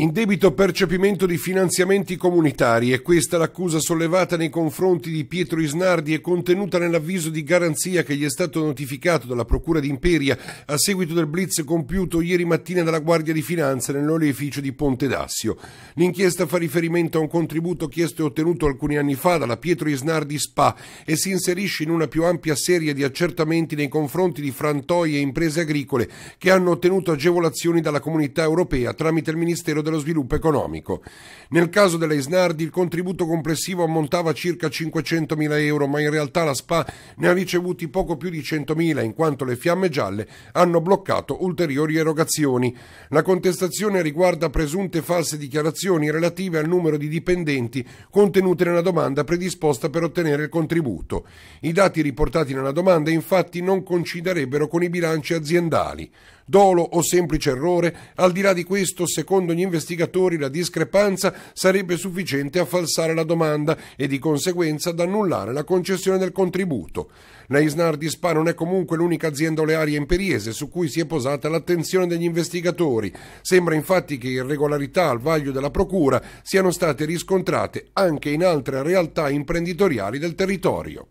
Indebito percepimento di finanziamenti comunitari è questa l'accusa sollevata nei confronti di Pietro Isnardi e contenuta nell'avviso di garanzia che gli è stato notificato dalla Procura di Imperia a seguito del blitz compiuto ieri mattina dalla Guardia di Finanza nell'oleficio di Ponte d'Assio. L'inchiesta fa riferimento a un contributo chiesto e ottenuto alcuni anni fa dalla Pietro Isnardi SPA e si inserisce in una più ampia serie di accertamenti nei confronti di frantoie e imprese agricole che hanno ottenuto agevolazioni dalla Comunità Europea tramite il Ministero dello sviluppo economico. Nel caso della Isnardi il contributo complessivo ammontava a circa 500.000 euro, ma in realtà la SPA ne ha ricevuti poco più di 100.000 in quanto le fiamme gialle hanno bloccato ulteriori erogazioni. La contestazione riguarda presunte false dichiarazioni relative al numero di dipendenti contenute nella domanda predisposta per ottenere il contributo. I dati riportati nella domanda infatti non coinciderebbero con i bilanci aziendali dolo o semplice errore, al di là di questo, secondo gli investigatori, la discrepanza sarebbe sufficiente a falsare la domanda e di conseguenza ad annullare la concessione del contributo. La Isnar di Spa non è comunque l'unica azienda olearia imperiese su cui si è posata l'attenzione degli investigatori. Sembra infatti che irregolarità al vaglio della Procura siano state riscontrate anche in altre realtà imprenditoriali del territorio.